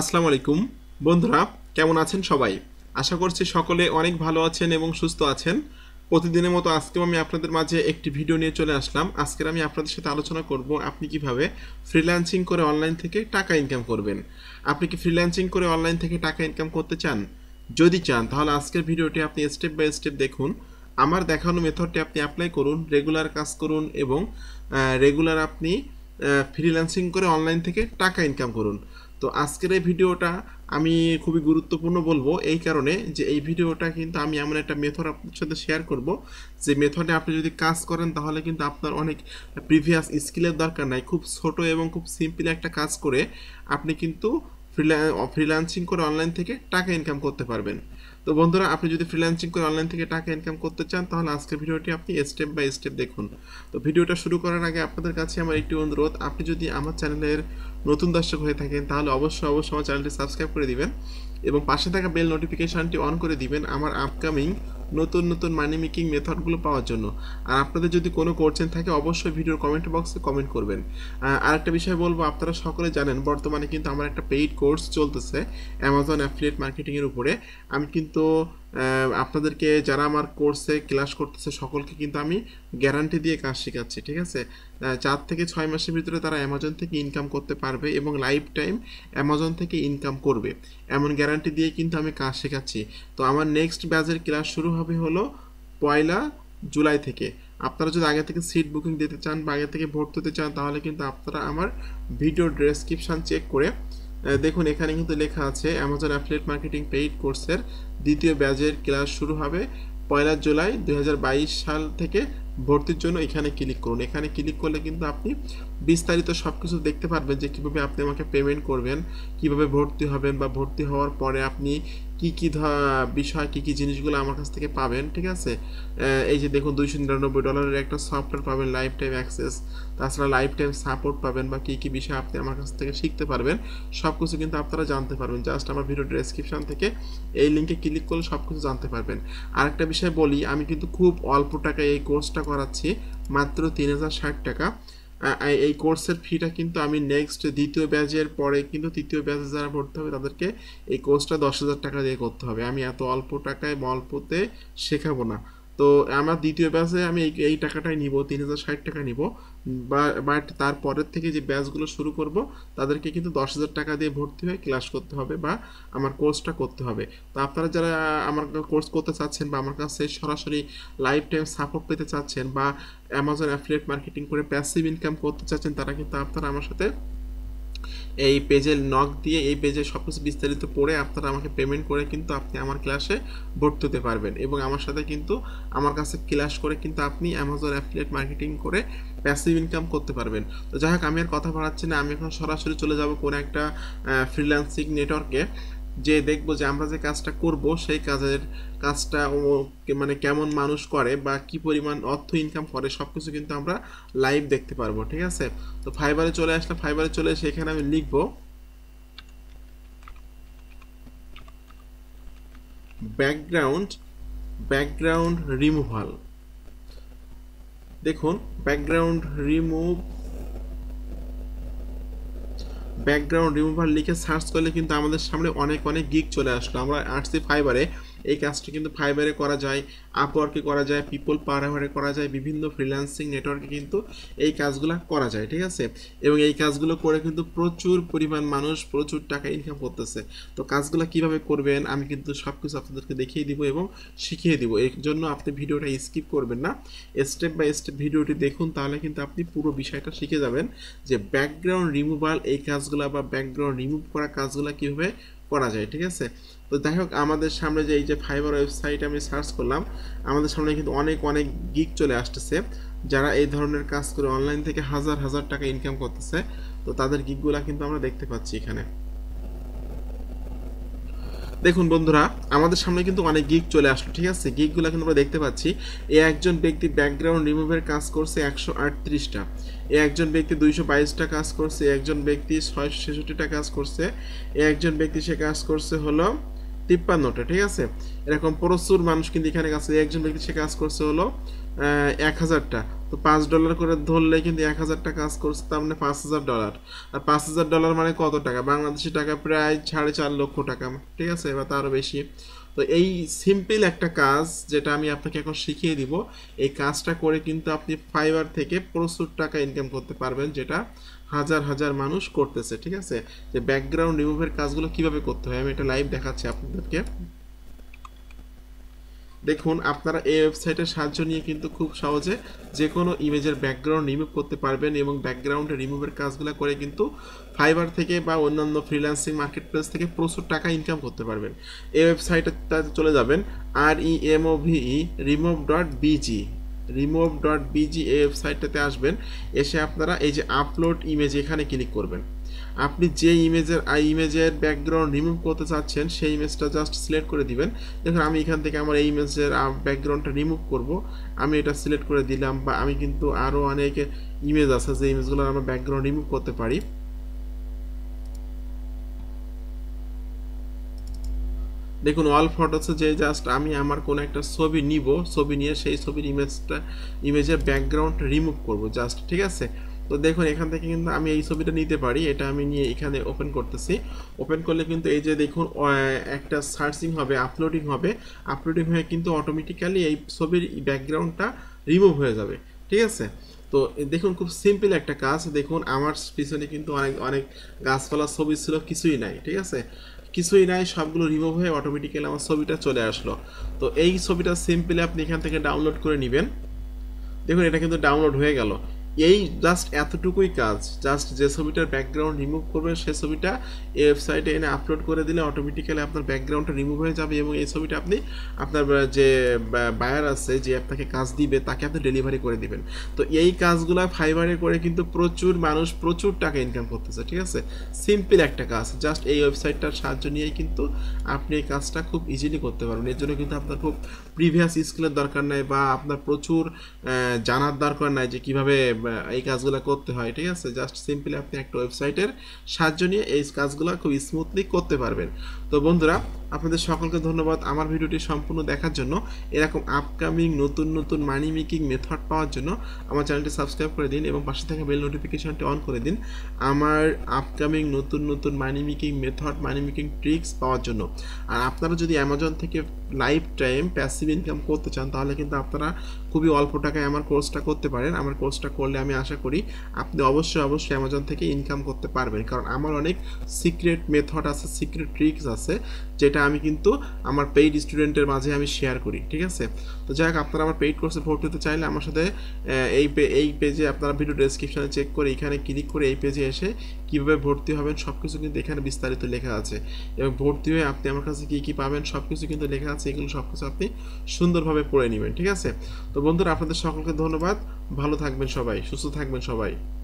আসসালামু আলাইকুম বন্ধুরা কেমন আছেন সবাই আশা করছি সকলে অনেক ভালো আছেন এবং সুস্থ আছেন প্রতিদিনের মতো আজকেও আমি আপনাদের মাঝে একটি ভিডিও নিয়ে চলে আসলাম আজকের আমি আপনাদের সাথে আলোচনা করব আপনি কিভাবে ফ্রিল্যান্সিং করে অনলাইন থেকে টাকা ইনকাম করবেন আপনি কি ফ্রিল্যান্সিং করে অনলাইন থেকে টাকা ইনকাম করতে চান যদি চান তাহলে আজকের ভিডিওটি আপনি স্টেপ বাই স্টেপ দেখুন আমার দেখানো মেথডটি আপনি অ্যাপ্লাই করুন রেগুলার কাজ করুন এবং রেগুলার আপনি ফ্রিল্যান্সিং করে অনলাইন থেকে টাকা ইনকাম করুন তো আজকের এই ভিডিওটা আমি খুবই গুরুত্বপূর্ণ বলবো এই কারণে যে এই ভিডিওটা কিন্তু আমি এমন একটা মেথড আপনার সাথে শেয়ার করব যে মেথডে আপনি যদি কাজ করেন তাহলে কিন্তু আপনার অনেক প্রিভিয়াস স্কিলের দরকার নাই খুব ছোট এবং খুব সিম্পল একটা কাজ করে আপনি কিন্তু ফ্রিল্যান্সিং করে অনলাইন থেকে টাকা ইনকাম করতে পারবেন তো বন্ধুরা আপনি যদি ফ্রিল্যান্সিং করে অনলাইন থেকে টাকা ইনকাম করতে চান তাহলে আজকের ভিডিওটি আপনি স্টেপ বাই স্টেপ দেখুন তো ভিডিওটা শুরু করার আগে আপনাদের কাছে আমার একটি অনুরোধ আপনি যদি আমার চ্যানেলের নতুন দর্শক হয়ে থাকেন তাহলে অবশ্যই অবশ্যই আমার চ্যানেলটি সাবস্ক্রাইব করে দিবেন এবং পাশে থাকা বেল নোটিফিকেশানটি অন করে দিবেন আমার আপকামিং নতুন নতুন মানি মেকিং মেথডগুলো পাওয়ার জন্য আর আপনাদের যদি কোনো কোর্চেন থাকে অবশ্যই ভিডিওর কমেন্ট বক্সে কমেন্ট করবেন আর একটা বিষয় বলবো আপনারা সকলে জানেন বর্তমানে কিন্তু আমার একটা পেইড কোর্স চলতেছে অ্যামাজন অ্যাফিলিয়েট মার্কেটিংয়ের উপরে আমি কিন্তু কিন্তু আপনাদেরকে যারা আমার কোর্সে ক্লাস করতেছে সকলকে কিন্তু আমি গ্যারান্টি দিয়ে কাজ শেখাচ্ছি ঠিক আছে চার থেকে ছয় মাসের ভিতরে তারা অ্যামাজন থেকে ইনকাম করতে পারবে এবং লাইফ টাইম অ্যামাজন থেকে ইনকাম করবে এমন গ্যারান্টি দিয়ে কিন্তু আমি কাজ শেখাচ্ছি তো আমার নেক্সট ব্যাচের ক্লাস শুরু হবে হলো পয়লা জুলাই থেকে আপনারা যদি আগে থেকে সিট বুকিং দিতে চান বা আগে থেকে ভর্তি হতে চান তাহলে কিন্তু আপনারা আমার ভিডিও ডেসক্রিপশান চেক করে দেখুন এখানে কিন্তু লেখা আছে অ্যামাজন অ্যাফলেট মার্কেটিং পেইড কোর্সের দ্বিতীয় ব্যাচের ক্লাস শুরু হবে পয়লা জুলাই দুই সাল থেকে ভর্তির জন্য এখানে ক্লিক করুন এখানে ক্লিক করলে কিন্তু আপনি বিস্তারিত সব কিছু দেখতে পারবেন যে কীভাবে আপনি আমাকে পেমেন্ট করবেন কিভাবে ভর্তি হবেন বা ভর্তি হওয়ার পরে আপনি কি কি বিষয় কি কি জিনিসগুলো আমার কাছ থেকে পাবেন ঠিক আছে এই যে দেখুন দুইশো নিরানব্বই ডলারের একটা সফটওয়্যার পাবেন লাইফ টাইম অ্যাক্সেস তাছাড়া লাইফ টাইম সাপোর্ট পাবেন বা কী কী বিষয় আপনি আমার কাছ থেকে শিখতে পারবেন সব কিছু কিন্তু আপনারা জানতে পারবেন জাস্ট আমার ভিডিও ডিসক্রিপশান থেকে এই লিঙ্কে ক্লিক করলে সব কিছু জানতে পারবেন আরেকটা বিষয় বলি আমি কিন্তু খুব অল্প টাকায় এই কোর্সটা করাচ্ছি মাত্র তিন টাকা এই কোর্সের ফিটা কিন্তু আমি নেক্সট দ্বিতীয় ব্যাচের পরে কিন্তু তৃতীয় ব্যাচে যারা ভরতে হবে তাদেরকে এই কোর্সটা দশ হাজার টাকা দিয়ে করতে হবে আমি এত অল্প টাকায় অল্পতে শেখাবো না তো আমার দ্বিতীয় ব্যাচে আমি এই এই টাকাটাই নিব তিন হাজার ষাট টাকা নিব বা বাট তারপরের থেকে যে ব্যাচগুলো শুরু করব তাদেরকে কিন্তু দশ হাজার টাকা দিয়ে ভর্তি হয়ে ক্লাস করতে হবে বা আমার কোর্সটা করতে হবে তো আপনারা যারা আমার কোর্স করতে চাচ্ছেন বা আমার কাছে সরাসরি লাইফ টাইম সাপোর্ট পেতে চাচ্ছেন বা অ্যামাজন অ্যাফিলেট মার্কেটিং করে প্যাসিভ ইনকাম করতে চাচ্ছেন তারা কিন্তু আপনারা আমার সাথে এই পেজের নক দিয়ে এই পেজে সব কিছু বিস্তারিত পড়ে আপনারা আমাকে পেমেন্ট করে কিন্তু আপনি আমার ক্লাসে ভর্তি হতে পারবেন এবং আমার সাথে কিন্তু আমার কাছে ক্লাস করে কিন্তু আপনি অ্যামাজন অ্যাফিলিয়েট মার্কেটিং করে প্যাসিভ ইনকাম করতে পারবেন তো যাই হোক আমি আর কথা বাড়াচ্ছি না আমি এখন সরাসরি চলে যাব কোনো একটা ফ্রিল্যান্সিং নেটওয়ার্কে যে দেখবো যে আমরা যে কাজটা করব সেই কাজের কাজটা মানে কেমন মানুষ করে বা কি পরিমাণ অর্থ ইনকাম করে সব কিছু কিন্তু আমরা লাইভ দেখতে পারবো ঠিক আছে তো ফাইবারে চলে আসলে ফাইবারে চলে সেখানে আমি লিখবো ব্যাকগ্রাউন্ড ব্যাকগ্রাউন্ড রিমুভাল দেখুন ব্যাকগ্রাউন্ড রিমুভ ব্যাকগ্রাউন্ড রিমুভার লিখে সার্চ করলে কিন্তু আমাদের সামনে অনেক অনেক গিক চলে আসলো আমরা আর্টসি ফাইবারে এই কাজটি কিন্তু ফাইবারে করা যায় আপওয়ার্কে করা যায় পিপল পাওয়ারে করা যায় বিভিন্ন ফ্রিল্যান্সিং নেটওয়ার্কে কিন্তু এই কাজগুলো করা যায় ঠিক আছে এবং এই কাজগুলো করে কিন্তু প্রচুর পরিমাণ মানুষ প্রচুর টাকা ইনকাম করতেছে তো কাজগুলো কিভাবে করবেন আমি কিন্তু সব কিছু আপনাদেরকে দেখিয়ে দিব এবং শিখিয়ে দিব এর জন্য আপনি ভিডিওটা স্কিপ করবেন না স্টেপ বাই স্টেপ ভিডিওটি দেখুন তাহলে কিন্তু আপনি পুরো বিষয়টা শিখে যাবেন যে ব্যাকগ্রাউন্ড রিমুভাল এই কাজগুলো বা ব্যাকগ্রাউন্ড রিমুভ করা কাজগুলো কীভাবে করা যায় ঠিক আছে তো যাই হোক আমাদের সামনে যে এই যে ফাইবার ওয়েবসাইট আমি সার্চ করলাম আমাদের সামনে কিন্তু অনেক অনেক গিক চলে আসতেছে যারা এই ধরনের কাজ করে অনলাইন থেকে হাজার হাজার টাকা ইনকাম করতেছে তো তাদের গিকগুলা কিন্তু আমরা দেখতে পাচ্ছি এখানে দেখুন বন্ধুরা আমাদের সামনে কিন্তু অনেক গিক চলে আসলো ঠিক আছে গিকগুলো কিন্তু আমরা দেখতে পাচ্ছি এ একজন ব্যক্তি ব্যাকগ্রাউন্ড রিমুভের কাজ করছে একশো আটত্রিশটা এ একজন ব্যক্তি দুইশো বাইশটা কাজ করছে একজন ব্যক্তি ছয়শো ছেষট্টিটা কাজ করছে এ একজন ব্যক্তি সে কাজ করছে হলো তিপ্পান্নটা ঠিক আছে এরকম প্রচুর মানুষ কিন্তু এখানে কাজ একজন ব্যক্তি সে কাজ করছে হলো এক হাজারটা তো পাঁচ ডলার করে ধরলে কিন্তু এক হাজারটা কাজ করছে তার মানে পাঁচ হাজার ডলার আর পাঁচ হাজার ডলার মানে কত টাকা বাংলাদেশি টাকা প্রায় সাড়ে চার লক্ষ টাকা ঠিক আছে বা তারও বেশি তো এই সিম্পল একটা কাজ যেটা আমি আপনাকে এখন শিখিয়ে দিব এই কাজটা করে কিন্তু আপনি ফাইবার থেকে প্রচুর টাকা ইনকাম করতে পারবেন যেটা হাজার হাজার মানুষ করতেছে ঠিক আছে যে ব্যাকগ্রাউন্ড রিমুভের কাজগুলো কিভাবে করতে হয় আমি এটা লাইভ দেখাচ্ছি আপনাদেরকে দেখুন আপনারা এই ওয়েবসাইটের সাহায্য নিয়ে কিন্তু খুব সহজে যে কোনো ইমেজের ব্যাকগ্রাউন্ড রিমুভ করতে পারবেন এবং ব্যাকগ্রাউন্ড রিমুভের কাজগুলো করে কিন্তু ফাইবার থেকে বা অন্যান্য ফ্রিল্যান্সিং মার্কেট প্লেস থেকে প্রচুর টাকা ইনকাম করতে পারবেন এই ওয়েবসাইটে চলে যাবেন আর E M O remove dot BG remove dot BG এই ওয়েবসাইটটাতে আসবেন এসে আপনারা এই যে আপলোড ইমেজ এখানে ক্লিক করবেন আপনি যে ইমেজের ইমেজের ব্যাকগ্রাউন্ড রিমুভ করতে চাচ্ছেন সেই ইমেজটা জাস্ট সিলেক্ট করে দিবেন দেখুন আমি এখান থেকে আমার এই ইমেজের ব্যাকগ্রাউন্ডটা রিমুভ করব আমি এটা সিলেক্ট করে দিলাম বা আমি কিন্তু আরও অনেক ইমেজ আছে যে ইমেজগুলো আমরা ব্যাকগ্রাউন্ড রিমুভ করতে পারি দেখুন ওয়াল ফটোসে যে জাস্ট আমি আমার কোনো একটা ছবি নিব ছবি নিয়ে সেই ছবির ইমেজটা ইমেজের ব্যাকগ্রাউন্ড রিমুভ করব জাস্ট ঠিক আছে তো দেখুন এখান থেকে কিন্তু আমি এই ছবিটা নিতে পারি এটা আমি নিয়ে এখানে ওপেন করতেছি ওপেন করলে কিন্তু এই যে দেখুন একটা সার্চিং হবে আপলোডিং হবে আপলোডিং হয়ে কিন্তু অটোমেটিক্যালি এই ছবির ব্যাকগ্রাউন্ডটা রিমুভ হয়ে যাবে ঠিক আছে তো দেখুন খুব সিম্পল একটা কাজ দেখুন আমার পিছনে কিন্তু অনেক অনেক গাছপালা ছবি ছিল কিছুই নাই ঠিক আছে কিছুই নাই সবগুলো রিমুভ হয়ে অটোমেটিক্যালি আমার ছবিটা চলে আসলো তো এই ছবিটা সিম্পলি আপনি এখান থেকে ডাউনলোড করে নেবেন দেখুন এটা কিন্তু ডাউনলোড হয়ে গেল এই জাস্ট এতটুকুই কাজ জাস্ট যে ছবিটার ব্যাকগ্রাউন্ড রিমুভ করবে সে ছবিটা এই ওয়েবসাইটে এনে আপলোড করে দিলে অটোমেটিক্যালি আপনার ব্যাকগ্রাউন্ডটা রিমুভ হয়ে যাবে এবং এই ছবিটা আপনি আপনার যে বায়ার আছে যে আপনাকে কাজ দিবে তাকে আপনি ডেলিভারি করে দিবেন তো এই কাজগুলো ফাইবারে করে কিন্তু প্রচুর মানুষ প্রচুর টাকা ইনকাম করতেছে ঠিক আছে সিম্পল একটা কাজ জাস্ট এই ওয়েবসাইটটার সাহায্য নিয়েই কিন্তু আপনি এই কাজটা খুব ইজিলি করতে পারবেন এর জন্য কিন্তু আপনার খুব প্রিভিয়াস স্কিলের দরকার নাই বা আপনার প্রচুর জানার দরকার নাই যে কীভাবে বা এই কাজগুলো করতে হয় ঠিক আছে জাস্ট সিম্পলি আপনি একটা ওয়েবসাইটের সাহায্য নিয়ে এই কাজগুলো খুব স্মুথলি করতে পারবেন তো বন্ধুরা আপনাদের সকলকে ধন্যবাদ আমার ভিডিওটি সম্পূর্ণ দেখার জন্য এরকম আপকামিং নতুন নতুন মানি মেকিং মেথড পাওয়ার জন্য আমার চ্যানেলটি সাবস্ক্রাইব করে দিন এবং পাশে থাকা বেল নোটিফিকেশানটি অন করে দিন আমার আপকামিং নতুন নতুন money making method money making tricks পাওয়ার জন্য আর আপনারা যদি অ্যামাজন থেকে লাইফ টাইম প্যাসিভ ইনকাম করতে চান তাহলে কিন্তু আপনারা খুবই অল্প টাকায় আমার কোর্সটা করতে পারেন আমার কোর্সটা করলে আমি আশা করি আপনি অবশ্যই অবশ্যই অ্যামাজন থেকে ইনকাম করতে পারবেন কারণ আমার অনেক সিক্রেট মেথড আছে সিক্রেট ট্রিক্স আছে যেটা এটা আমি কিন্তু আমার পেইড স্টুডেন্টের মাঝে আমি শেয়ার করি ঠিক আছে তো যাই হোক আপনারা আমার পেইড কোর্সে ভর্তি হতে চাইলে আমার সাথে এই এই পেজে আপনারা ভিডিও ডেসক্রিপশানে চেক করে এখানে ক্লিক করে এই পেজে এসে কীভাবে ভর্তি হবেন সব কিছু কিন্তু এখানে বিস্তারিত লেখা আছে এবং ভর্তি হয়ে আপনি আমার কাছে কী কী পাবেন সব কিছু কিন্তু লেখা আছে এগুলো সব কিছু আপনি সুন্দরভাবে পড়ে নেবেন ঠিক আছে তো বন্ধুরা আপনাদের সকলকে ধন্যবাদ ভালো থাকবেন সবাই সুস্থ থাকবেন সবাই